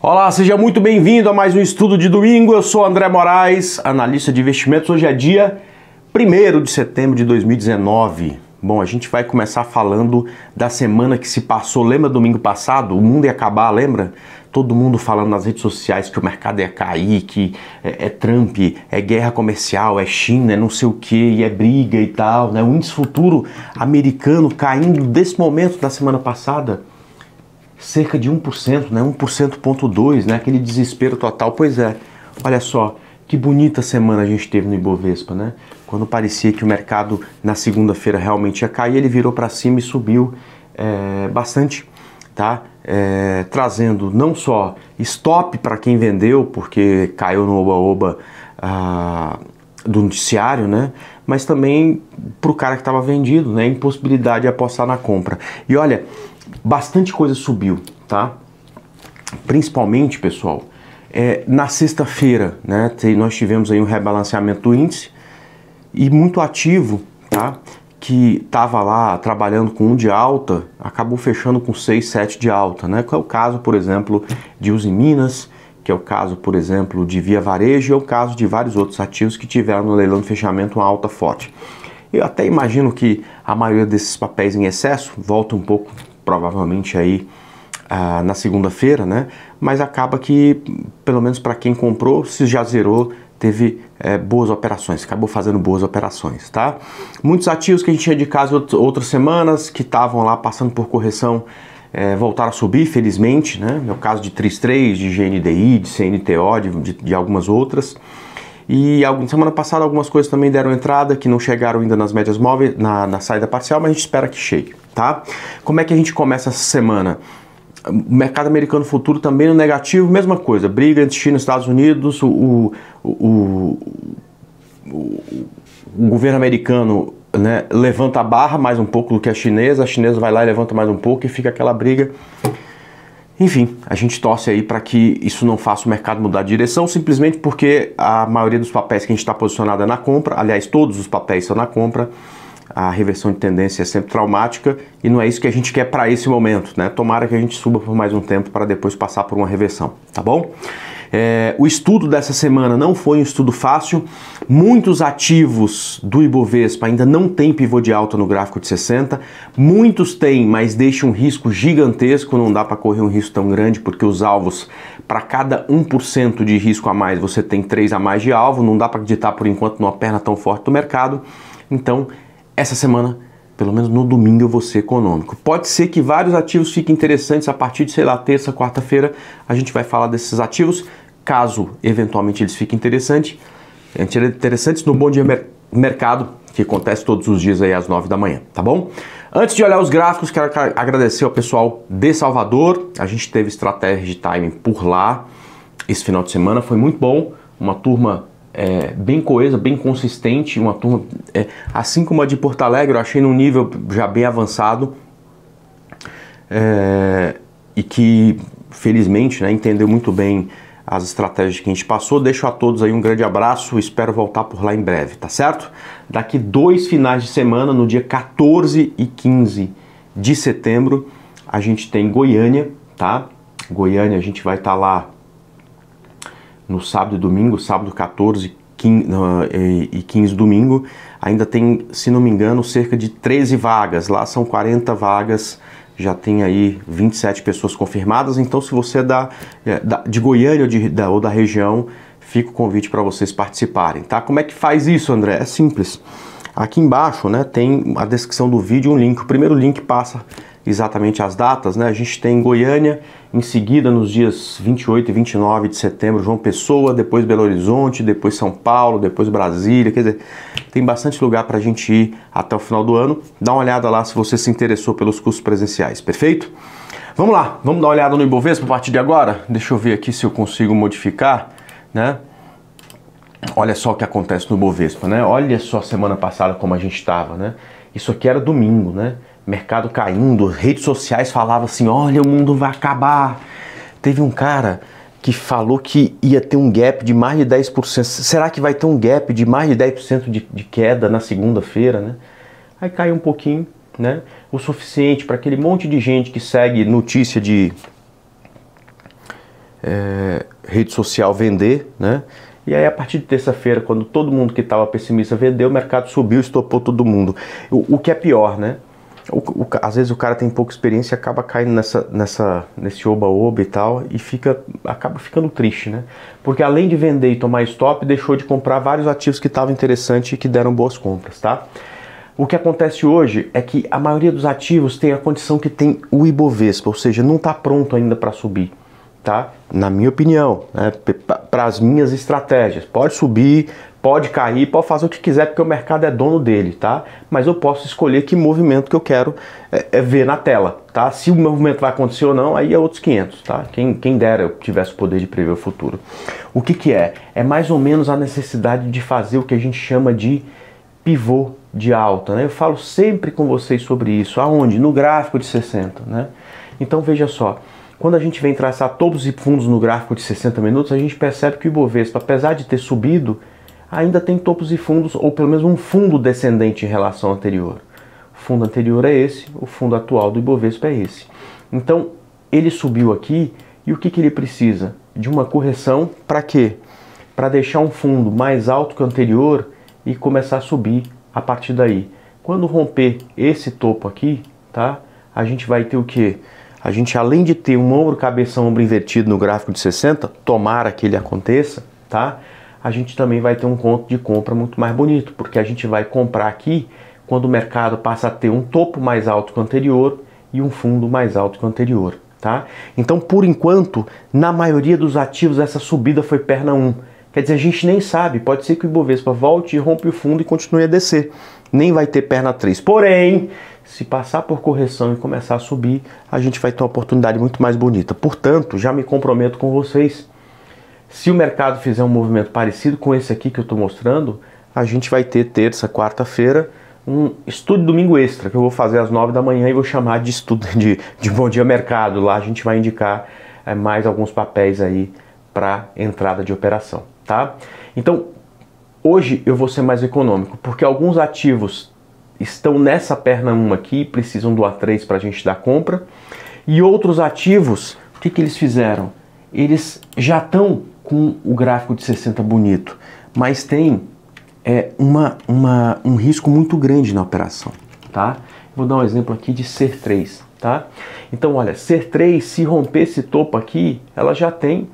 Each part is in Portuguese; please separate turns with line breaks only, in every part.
Olá, seja muito bem-vindo a mais um estudo de domingo. Eu sou André Moraes, analista de investimentos. Hoje é dia 1 de setembro de 2019. Bom, a gente vai começar falando da semana que se passou. Lembra domingo passado? O mundo ia acabar, lembra? Todo mundo falando nas redes sociais que o mercado ia cair, que é, é Trump, é guerra comercial, é China, é não sei o que, e é briga e tal, né? O índice futuro americano caindo desse momento da semana passada cerca de 1%, né? 1%.2, né? Aquele desespero total. Pois é, olha só, que bonita semana a gente teve no Ibovespa, né? Quando parecia que o mercado na segunda-feira realmente ia cair, ele virou para cima e subiu é, bastante, tá? É, trazendo não só stop para quem vendeu, porque caiu no oba-oba ah, do noticiário, né? Mas também para o cara que estava vendido, né? Impossibilidade de apostar na compra. E olha, bastante coisa subiu, tá? Principalmente, pessoal, é, na sexta-feira, né? Nós tivemos aí um rebalanceamento do índice e muito ativo, tá? Que estava lá trabalhando com um de alta, acabou fechando com 6, 7 de alta, né? Que é o caso, por exemplo, de Uzi Minas, que é o caso, por exemplo, de Via Varejo, e é o caso de vários outros ativos que tiveram no leilão de fechamento uma alta forte. Eu até imagino que a maioria desses papéis em excesso, volta um pouco provavelmente aí ah, na segunda-feira, né? Mas acaba que, pelo menos para quem comprou, se já zerou, teve é, boas operações, acabou fazendo boas operações, tá? Muitos ativos que a gente tinha de casa outras semanas, que estavam lá passando por correção, é, voltaram a subir, felizmente, né? No caso de TRIS3, de GNDI, de CNTO, de, de, de algumas outras. E semana passada algumas coisas também deram entrada que não chegaram ainda nas médias móveis, na, na saída parcial, mas a gente espera que chegue, tá? Como é que a gente começa essa semana? O mercado americano futuro também no negativo, mesma coisa. Briga entre China e Estados Unidos, o, o, o, o governo americano né, levanta a barra mais um pouco do que a chinesa, a chinesa vai lá e levanta mais um pouco e fica aquela briga. Enfim, a gente torce aí para que isso não faça o mercado mudar de direção, simplesmente porque a maioria dos papéis que a gente está posicionada é na compra, aliás, todos os papéis são na compra, a reversão de tendência é sempre traumática e não é isso que a gente quer para esse momento, né? Tomara que a gente suba por mais um tempo para depois passar por uma reversão, tá bom? É, o estudo dessa semana não foi um estudo fácil. Muitos ativos do Ibovespa ainda não têm pivô de alta no gráfico de 60. Muitos têm, mas deixa um risco gigantesco. Não dá para correr um risco tão grande, porque os alvos, para cada 1% de risco a mais, você tem 3 a mais de alvo. Não dá para acreditar por enquanto numa perna tão forte do mercado. Então, essa semana, pelo menos no domingo, eu vou ser econômico. Pode ser que vários ativos fiquem interessantes a partir de, sei lá, terça, quarta-feira. A gente vai falar desses ativos, caso eventualmente eles fiquem interessantes. É interessantes no Bom Dia Mer Mercado, que acontece todos os dias aí às 9 da manhã, tá bom? Antes de olhar os gráficos, quero agradecer ao pessoal de Salvador. A gente teve estratégia de timing por lá esse final de semana, foi muito bom. Uma turma é, bem coesa, bem consistente, uma turma, é, assim como a de Porto Alegre, eu achei num nível já bem avançado é, e que, felizmente, né, entendeu muito bem as estratégias que a gente passou. Deixo a todos aí um grande abraço, espero voltar por lá em breve, tá certo? Daqui dois finais de semana, no dia 14 e 15 de setembro, a gente tem Goiânia, tá? Goiânia, a gente vai estar tá lá no sábado e domingo, sábado 14 ah, e 15 domingo, ainda tem, se não me engano, cerca de 13 vagas. Lá são 40 vagas, já tem aí 27 pessoas confirmadas. Então, se você é da, é, da de Goiânia ou, de, da, ou da região, fica o convite para vocês participarem, tá? Como é que faz isso, André? É simples. Aqui embaixo, né, tem a descrição do vídeo um link. O primeiro link passa exatamente as datas, né? A gente tem Goiânia, em seguida nos dias 28 e 29 de setembro, João Pessoa, depois Belo Horizonte, depois São Paulo, depois Brasília, quer dizer, tem bastante lugar para a gente ir até o final do ano. Dá uma olhada lá se você se interessou pelos cursos presenciais, perfeito? Vamos lá, vamos dar uma olhada no Ibovespa a partir de agora? Deixa eu ver aqui se eu consigo modificar, né? Olha só o que acontece no Bovespa, né? Olha só a semana passada como a gente estava, né? Isso aqui era domingo, né? mercado caindo, redes sociais falavam assim: olha, o mundo vai acabar. Teve um cara que falou que ia ter um gap de mais de 10%. Será que vai ter um gap de mais de 10% de, de queda na segunda-feira, né? Aí caiu um pouquinho, né? O suficiente para aquele monte de gente que segue notícia de é, rede social vender, né? E aí, a partir de terça-feira, quando todo mundo que estava pessimista vendeu, o mercado subiu, e estopou todo mundo. O, o que é pior, né? o, o, às vezes o cara tem pouca experiência e acaba caindo nessa, nessa, nesse oba-oba e tal, e fica, acaba ficando triste, né? Porque além de vender e tomar stop, deixou de comprar vários ativos que estavam interessantes e que deram boas compras, tá? O que acontece hoje é que a maioria dos ativos tem a condição que tem o Ibovespa, ou seja, não está pronto ainda para subir, tá? Na minha opinião, né? para as minhas estratégias. Pode subir, Pode cair, pode fazer o que quiser, porque o mercado é dono dele, tá? Mas eu posso escolher que movimento que eu quero é, é ver na tela, tá? Se o movimento vai acontecer ou não, aí é outros 500, tá? Quem, quem dera eu tivesse o poder de prever o futuro. O que que é? É mais ou menos a necessidade de fazer o que a gente chama de pivô de alta, né? Eu falo sempre com vocês sobre isso. Aonde? No gráfico de 60, né? Então veja só, quando a gente vem traçar todos os fundos no gráfico de 60 minutos, a gente percebe que o Ibovespa, apesar de ter subido, ainda tem topos e fundos, ou pelo menos um fundo descendente em relação ao anterior. O fundo anterior é esse, o fundo atual do Ibovespa é esse. Então, ele subiu aqui e o que, que ele precisa? De uma correção para quê? Para deixar um fundo mais alto que o anterior e começar a subir a partir daí. Quando romper esse topo aqui, tá? A gente vai ter o que? A gente além de ter um ombro, cabeça, ombro invertido no gráfico de 60, tomara que ele aconteça, tá? a gente também vai ter um conto de compra muito mais bonito, porque a gente vai comprar aqui quando o mercado passa a ter um topo mais alto que o anterior e um fundo mais alto que o anterior. Tá? Então, por enquanto, na maioria dos ativos, essa subida foi perna 1. Quer dizer, a gente nem sabe, pode ser que o Ibovespa volte, rompe o fundo e continue a descer. Nem vai ter perna 3. Porém, se passar por correção e começar a subir, a gente vai ter uma oportunidade muito mais bonita. Portanto, já me comprometo com vocês se o mercado fizer um movimento parecido com esse aqui que eu estou mostrando, a gente vai ter terça, quarta-feira, um estudo domingo extra, que eu vou fazer às 9 da manhã e vou chamar de estudo de, de Bom Dia Mercado. Lá a gente vai indicar é, mais alguns papéis aí para entrada de operação, tá? Então, hoje eu vou ser mais econômico, porque alguns ativos estão nessa perna 1 aqui, precisam do A3 para a gente dar compra, e outros ativos, o que, que eles fizeram? Eles já estão com o gráfico de 60 bonito, mas tem é, uma, uma, um risco muito grande na operação, tá? Vou dar um exemplo aqui de ser 3, tá? Então, olha, ser 3, se romper esse topo aqui, ela já tem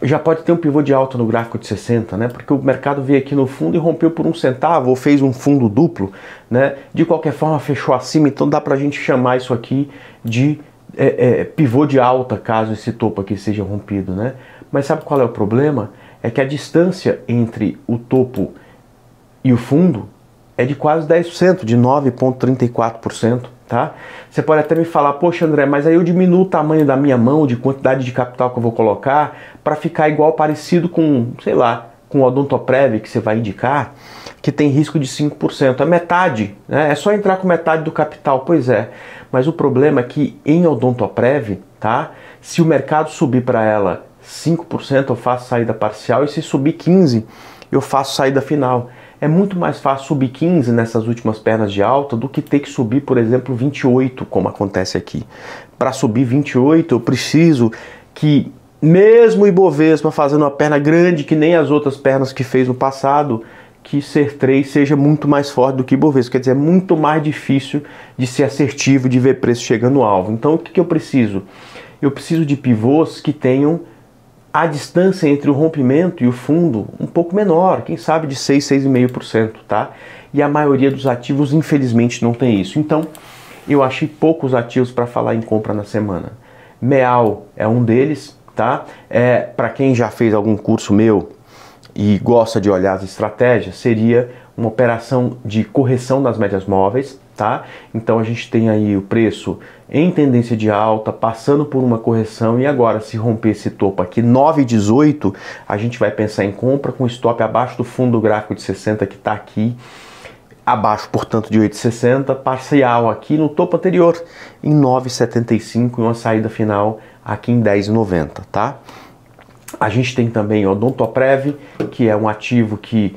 já pode ter um pivô de alta no gráfico de 60, né? Porque o mercado veio aqui no fundo e rompeu por um centavo ou fez um fundo duplo, né? De qualquer forma, fechou acima, então dá para a gente chamar isso aqui de é, é, pivô de alta caso esse topo aqui seja rompido, né? Mas sabe qual é o problema? É que a distância entre o topo e o fundo é de quase 10%, de 9,34%, tá? Você pode até me falar, poxa André, mas aí eu diminuo o tamanho da minha mão, de quantidade de capital que eu vou colocar, para ficar igual, parecido com, sei lá, com o odontoprev que você vai indicar, que tem risco de 5%, é metade, né? É só entrar com metade do capital, pois é. Mas o problema é que em Odontoprev, tá? Se o mercado subir para ela 5%, eu faço saída parcial e se subir 15, eu faço saída final. É muito mais fácil subir 15 nessas últimas pernas de alta do que ter que subir, por exemplo, 28, como acontece aqui. Para subir 28, eu preciso que mesmo o Ibovespa fazendo uma perna grande que nem as outras pernas que fez no passado, que ser 3 seja muito mais forte do que Ibovespa, quer dizer, é muito mais difícil de ser assertivo, de ver preço chegando ao alvo. Então, o que, que eu preciso? Eu preciso de pivôs que tenham a distância entre o rompimento e o fundo um pouco menor, quem sabe de 6, 6,5%, tá? E a maioria dos ativos, infelizmente, não tem isso. Então, eu achei poucos ativos para falar em compra na semana. Meal é um deles, tá? É, para quem já fez algum curso meu, e gosta de olhar as estratégias, seria uma operação de correção das médias móveis, tá? Então a gente tem aí o preço em tendência de alta, passando por uma correção e agora se romper esse topo aqui 9,18, a gente vai pensar em compra com stop abaixo do fundo do gráfico de 60 que está aqui abaixo, portanto, de 8,60, parcial aqui no topo anterior em 9,75 e uma saída final aqui em 10,90, tá? A gente tem também o Odontoprev, que é um ativo que,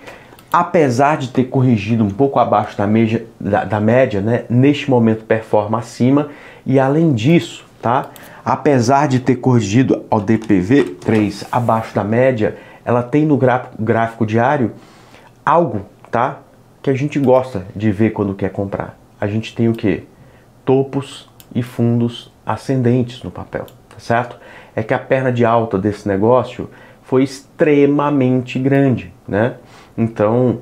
apesar de ter corrigido um pouco abaixo da, meja, da, da média, né, neste momento performa acima. E além disso, tá? apesar de ter corrigido o DPV 3 abaixo da média, ela tem no gráfico diário algo tá? que a gente gosta de ver quando quer comprar. A gente tem o que? Topos e fundos ascendentes no papel, tá certo? é que a perna de alta desse negócio foi extremamente grande, né? Então,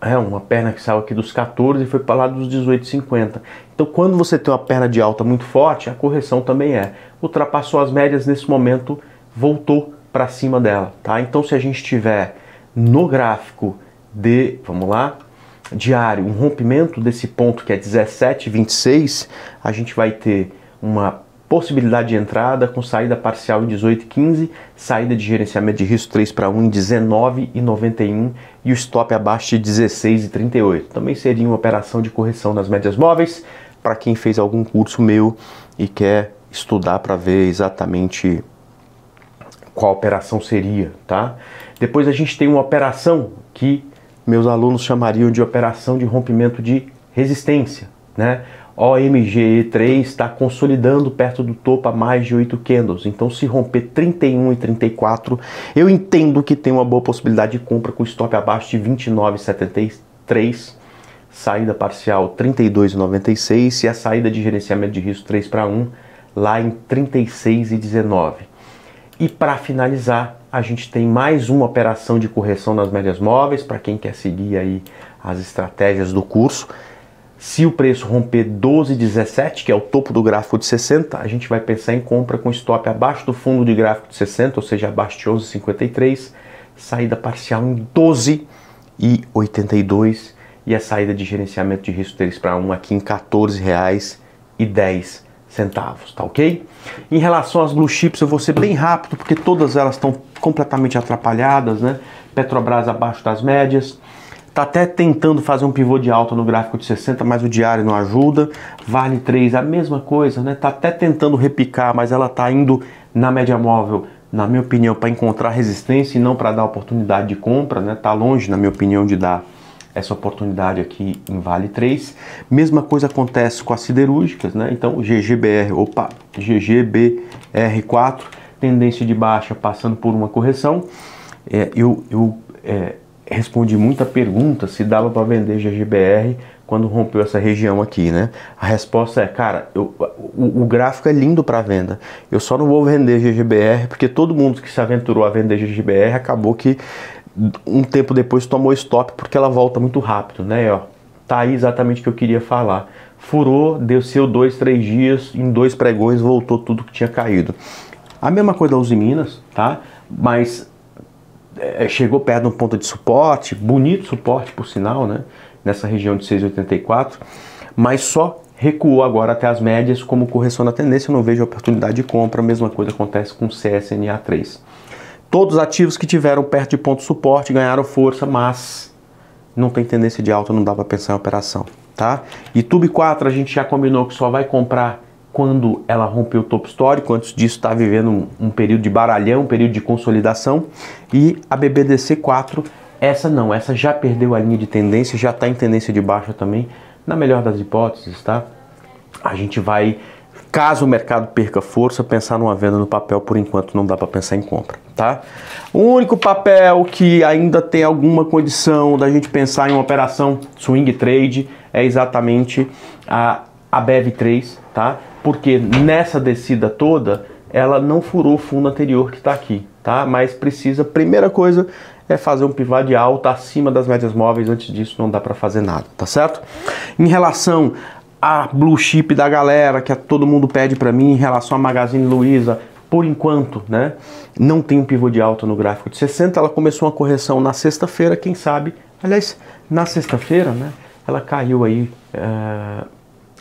é uma perna que saiu aqui dos 14 e foi para lá dos 18,50. Então, quando você tem uma perna de alta muito forte, a correção também é. Ultrapassou as médias nesse momento, voltou para cima dela, tá? Então, se a gente tiver no gráfico de, vamos lá, diário, um rompimento desse ponto que é 17,26, a gente vai ter uma possibilidade de entrada com saída parcial em 18,15, saída de gerenciamento de risco 3 para 1 em 19,91 e o stop abaixo de 16,38. Também seria uma operação de correção das médias móveis para quem fez algum curso meu e quer estudar para ver exatamente qual operação seria, tá? Depois a gente tem uma operação que meus alunos chamariam de operação de rompimento de resistência, né? OMGE3 está consolidando perto do topo a mais de 8 candles, então se romper 31 e 34, eu entendo que tem uma boa possibilidade de compra com stop abaixo de 29,73, saída parcial 32,96 e a saída de gerenciamento de risco 3 para 1 lá em 36,19. E para finalizar, a gente tem mais uma operação de correção nas médias móveis para quem quer seguir aí as estratégias do curso. Se o preço romper 12,17, que é o topo do gráfico de 60, a gente vai pensar em compra com stop abaixo do fundo de gráfico de 60, ou seja, abaixo de 11,53, saída parcial em 12,82 e a saída de gerenciamento de risco deles para 1 aqui em R$ 14,10 centavos, tá ok? Em relação às blue chips, eu vou ser bem rápido porque todas elas estão completamente atrapalhadas, né? Petrobras abaixo das médias, Está até tentando fazer um pivô de alta no gráfico de 60, mas o diário não ajuda. Vale 3, a mesma coisa, né? Está até tentando repicar, mas ela está indo na média móvel, na minha opinião, para encontrar resistência e não para dar oportunidade de compra, né? Está longe, na minha opinião, de dar essa oportunidade aqui em Vale 3. Mesma coisa acontece com as siderúrgicas, né? Então, GGBR, opa, GGBR4, tendência de baixa passando por uma correção. É, eu, eu é, respondi muita pergunta se dava para vender GGBR quando rompeu essa região aqui, né? A resposta é, cara, eu, o, o, gráfico é lindo para venda. Eu só não vou vender GGBR porque todo mundo que se aventurou a vender GGBR acabou que um tempo depois tomou stop porque ela volta muito rápido, né? Ó, tá aí exatamente o que eu queria falar. Furou, deu seu dois, três dias, em dois pregões voltou tudo que tinha caído. A mesma coisa da Uzi Minas, tá? Mas é, é, chegou perto de um ponto de suporte, bonito suporte por sinal, né? nessa região de 6,84, mas só recuou agora até as médias como correção da tendência, eu não vejo oportunidade de compra, a mesma coisa acontece com o CSNA3. Todos os ativos que tiveram perto de ponto de suporte ganharam força, mas não tem tendência de alta, não dá para pensar em operação, tá? Tube 4 a gente já combinou que só vai comprar quando ela rompeu o topo histórico, antes disso está vivendo um, um, período de baralhão, um período de consolidação, e a BBDC 4, essa não, essa já perdeu a linha de tendência, já está em tendência de baixa também, na melhor das hipóteses, tá? A gente vai, caso o mercado perca força, pensar numa venda no papel, por enquanto não dá para pensar em compra, tá? O único papel que ainda tem alguma condição da gente pensar em uma operação swing trade é exatamente a, a BEV3, tá? porque nessa descida toda ela não furou o fundo anterior que está aqui, tá? Mas precisa, primeira coisa é fazer um pivô de alta acima das médias móveis, antes disso não dá para fazer nada, tá certo? Em relação a blue chip da galera que é todo mundo pede para mim em relação a Magazine Luiza, por enquanto, né, não tem um pivô de alta no gráfico de 60, ela começou uma correção na sexta-feira, quem sabe, aliás, na sexta-feira, né, ela caiu aí é,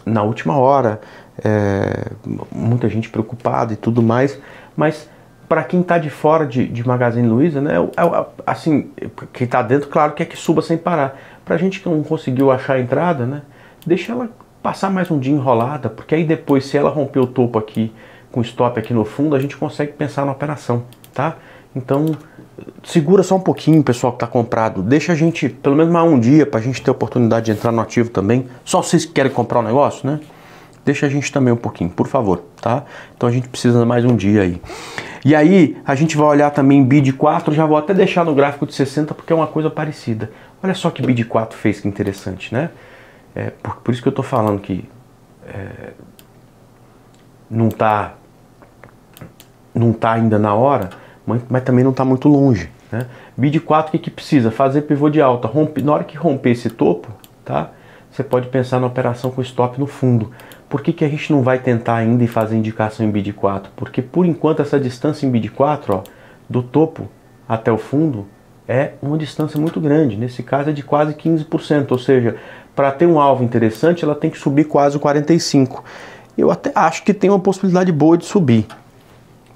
na última hora, é, muita gente preocupada e tudo mais, mas para quem está de fora de, de Magazine Luiza, né, é, é, assim, quem está dentro, claro, quer que suba sem parar. Para a gente que não conseguiu achar a entrada, né, deixa ela passar mais um dia enrolada, porque aí depois, se ela romper o topo aqui com stop aqui no fundo, a gente consegue pensar na operação, tá? Então, segura só um pouquinho, pessoal que está comprado. Deixa a gente, pelo menos mais um dia, para a gente ter oportunidade de entrar no ativo também. Só vocês que querem comprar o um negócio, né? deixa a gente também um pouquinho, por favor, tá? Então a gente precisa mais um dia aí. E aí a gente vai olhar também BID 4, já vou até deixar no gráfico de 60 porque é uma coisa parecida. Olha só que BID 4 fez, que interessante, né? É, por, por isso que eu estou falando que é, não está não tá ainda na hora, mas, mas também não está muito longe. Né? BID 4, o que, que precisa? Fazer pivô de alta. Rompe, na hora que romper esse topo, tá? você pode pensar na operação com stop no fundo. Por que, que a gente não vai tentar ainda e fazer indicação em bid 4? Porque por enquanto essa distância em bid 4, ó, do topo até o fundo, é uma distância muito grande. Nesse caso é de quase 15%, ou seja, para ter um alvo interessante, ela tem que subir quase 45. Eu até acho que tem uma possibilidade boa de subir,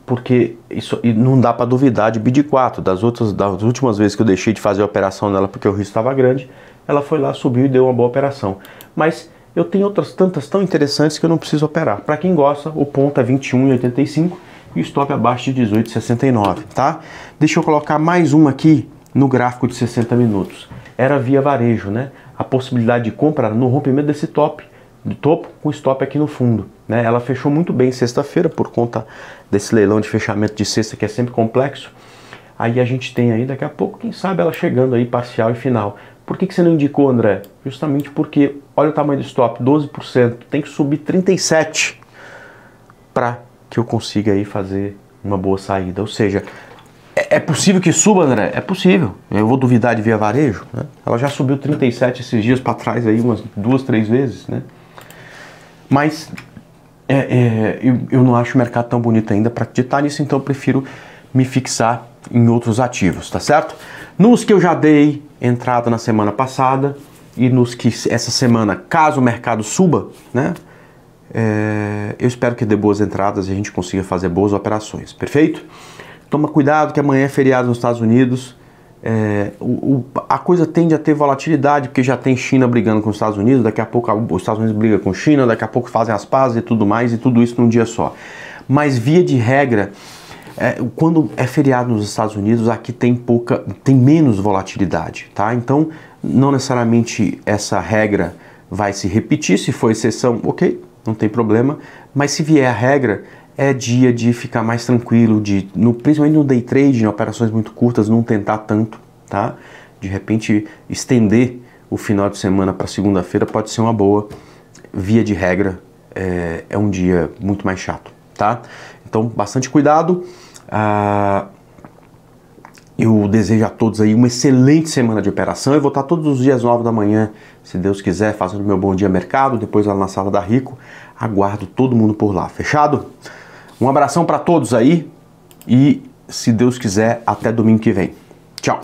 porque isso não dá para duvidar de bid 4. Das outras das últimas vezes que eu deixei de fazer a operação nela porque o risco estava grande, ela foi lá, subiu e deu uma boa operação. Mas eu tenho outras tantas tão interessantes que eu não preciso operar. Para quem gosta, o ponto é 21,85 e o stop abaixo de 18,69, tá? Deixa eu colocar mais uma aqui no gráfico de 60 minutos. Era via varejo, né? A possibilidade de compra no rompimento desse top, do topo com stop aqui no fundo. Né? Ela fechou muito bem sexta-feira por conta desse leilão de fechamento de sexta que é sempre complexo. Aí a gente tem aí daqui a pouco, quem sabe ela chegando aí parcial e final. Por que, que você não indicou, André? Justamente porque, olha o tamanho do stop, 12%, tem que subir 37% para que eu consiga aí fazer uma boa saída. Ou seja, é, é, possível que suba, André? É possível. Eu vou duvidar de via varejo, né? Ela já subiu 37 esses dias para trás aí umas duas, três vezes, né? Mas é, é, eu, eu não acho o mercado tão bonito ainda para acreditar nisso, então eu prefiro me fixar em outros ativos, tá certo? Nos que eu já dei entrada na semana passada e nos que essa semana, caso o mercado suba, né? É, eu espero que dê boas entradas e a gente consiga fazer boas operações, perfeito? Toma cuidado que amanhã é feriado nos Estados Unidos. É, o, o, a coisa tende a ter volatilidade, porque já tem China brigando com os Estados Unidos, daqui a pouco os Estados Unidos brigam com China, daqui a pouco fazem as pazes e tudo mais, e tudo isso num dia só. Mas via de regra, é, quando é feriado nos Estados Unidos, aqui tem pouca, tem menos volatilidade, tá? Então, não necessariamente essa regra vai se repetir. Se for exceção, ok, não tem problema. Mas se vier a regra, é dia de ficar mais tranquilo, de no, principalmente no day trade, em operações muito curtas, não tentar tanto, tá? De repente estender o final de semana para segunda-feira pode ser uma boa. Via de regra, é, é um dia muito mais chato, tá? Então, bastante cuidado. Ah, eu desejo a todos aí uma excelente semana de operação. Eu vou estar todos os dias 9 da manhã, se Deus quiser, fazendo meu bom dia mercado, depois lá na sala da Rico. Aguardo todo mundo por lá. Fechado? Um abração para todos aí e, se Deus quiser, até domingo que vem. Tchau.